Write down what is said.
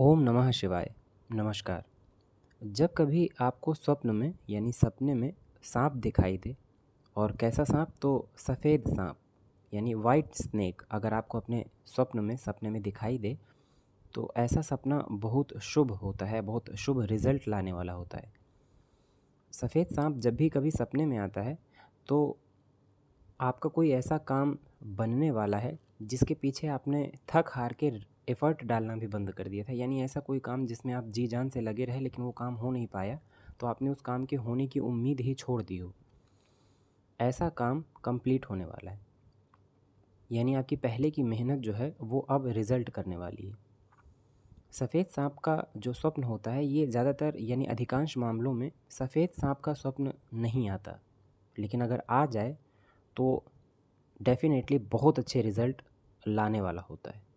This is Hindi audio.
ओम नमः शिवाय नमस्कार जब कभी आपको स्वप्न में यानी सपने में सांप दिखाई दे और कैसा सांप तो सफ़ेद सांप यानी वाइट स्नेक अगर आपको अपने स्वप्न में सपने में दिखाई दे तो ऐसा सपना बहुत शुभ होता है बहुत शुभ रिजल्ट लाने वाला होता है सफ़ेद सांप जब भी कभी सपने में आता है तो आपका कोई ऐसा काम बनने वाला है जिसके पीछे आपने थक हार के एफ़र्ट डालना भी बंद कर दिया था यानी ऐसा कोई काम जिसमें आप जी जान से लगे रहे लेकिन वो काम हो नहीं पाया तो आपने उस काम के होने की उम्मीद ही छोड़ दी हो ऐसा काम कंप्लीट होने वाला है यानी आपकी पहले की मेहनत जो है वो अब रिज़ल्ट करने वाली है सफ़ेद सांप का जो स्वप्न होता है ये ज़्यादातर यानी अधिकांश मामलों में सफ़ेद सांप का स्वप्न नहीं आता लेकिन अगर आ जाए तो डेफ़िनेटली बहुत अच्छे रिज़ल्ट लाने वाला होता है